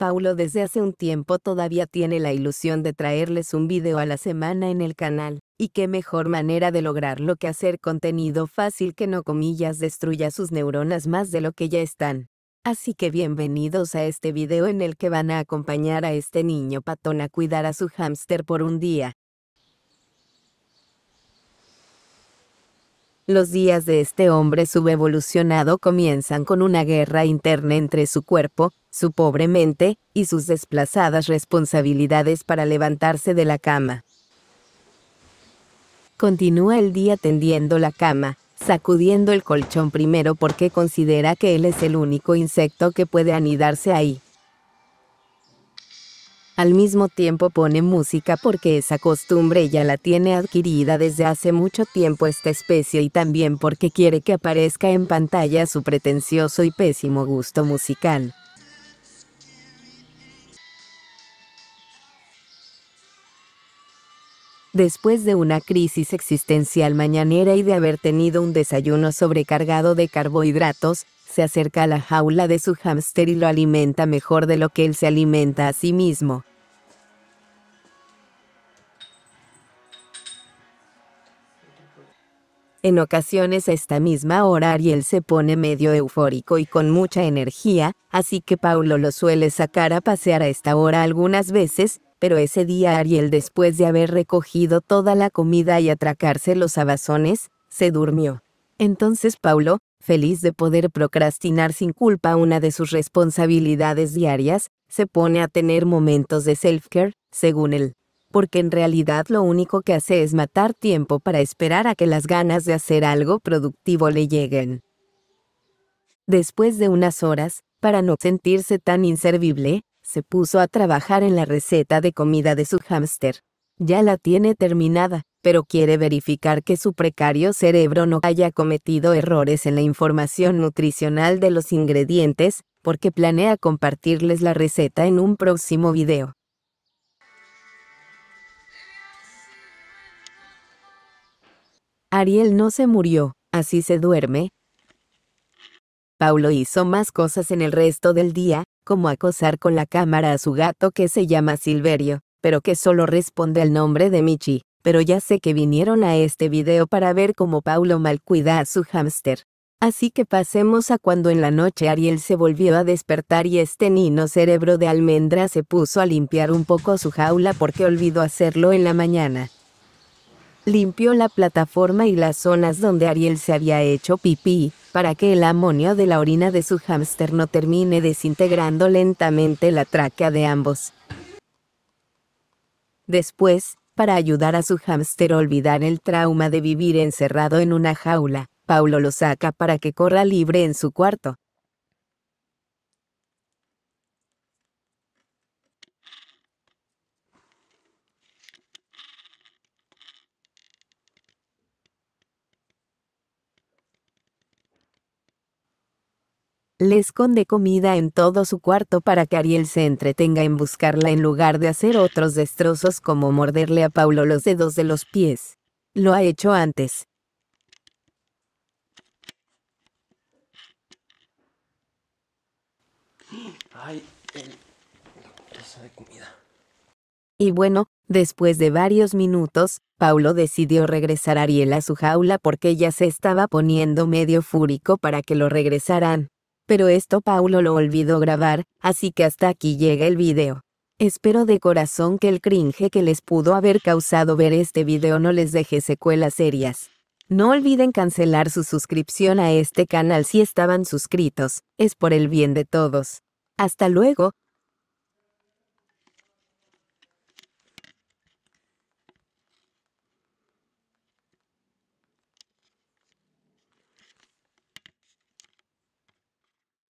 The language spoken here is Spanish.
Paulo desde hace un tiempo todavía tiene la ilusión de traerles un video a la semana en el canal, y qué mejor manera de lograrlo que hacer contenido fácil que no comillas destruya sus neuronas más de lo que ya están. Así que bienvenidos a este video en el que van a acompañar a este niño patón a cuidar a su hámster por un día. Los días de este hombre subevolucionado comienzan con una guerra interna entre su cuerpo, su pobre mente, y sus desplazadas responsabilidades para levantarse de la cama. Continúa el día tendiendo la cama, sacudiendo el colchón primero porque considera que él es el único insecto que puede anidarse ahí. Al mismo tiempo pone música porque esa costumbre ya la tiene adquirida desde hace mucho tiempo esta especie y también porque quiere que aparezca en pantalla su pretencioso y pésimo gusto musical. Después de una crisis existencial mañanera y de haber tenido un desayuno sobrecargado de carbohidratos, se acerca a la jaula de su hámster y lo alimenta mejor de lo que él se alimenta a sí mismo. En ocasiones a esta misma hora Ariel se pone medio eufórico y con mucha energía, así que Paulo lo suele sacar a pasear a esta hora algunas veces, pero ese día Ariel después de haber recogido toda la comida y atracarse los abazones, se durmió. Entonces Paulo, feliz de poder procrastinar sin culpa una de sus responsabilidades diarias, se pone a tener momentos de self-care, según él porque en realidad lo único que hace es matar tiempo para esperar a que las ganas de hacer algo productivo le lleguen. Después de unas horas, para no sentirse tan inservible, se puso a trabajar en la receta de comida de su hámster. Ya la tiene terminada, pero quiere verificar que su precario cerebro no haya cometido errores en la información nutricional de los ingredientes, porque planea compartirles la receta en un próximo video. Ariel no se murió, así se duerme. Paulo hizo más cosas en el resto del día, como acosar con la cámara a su gato que se llama Silverio, pero que solo responde al nombre de Michi. Pero ya sé que vinieron a este video para ver cómo Paulo cuida a su hámster. Así que pasemos a cuando en la noche Ariel se volvió a despertar y este nino cerebro de almendra se puso a limpiar un poco su jaula porque olvidó hacerlo en la mañana limpió la plataforma y las zonas donde Ariel se había hecho pipí, para que el amonio de la orina de su hámster no termine desintegrando lentamente la tráquea de ambos. Después, para ayudar a su hámster a olvidar el trauma de vivir encerrado en una jaula, Paulo lo saca para que corra libre en su cuarto, le esconde comida en todo su cuarto para que Ariel se entretenga en buscarla en lugar de hacer otros destrozos como morderle a Paulo los dedos de los pies. Lo ha hecho antes. comida. Y bueno, después de varios minutos, Paulo decidió regresar a Ariel a su jaula porque ella se estaba poniendo medio fúrico para que lo regresaran pero esto Paulo lo olvidó grabar, así que hasta aquí llega el video. Espero de corazón que el cringe que les pudo haber causado ver este video no les deje secuelas serias. No olviden cancelar su suscripción a este canal si estaban suscritos, es por el bien de todos. Hasta luego,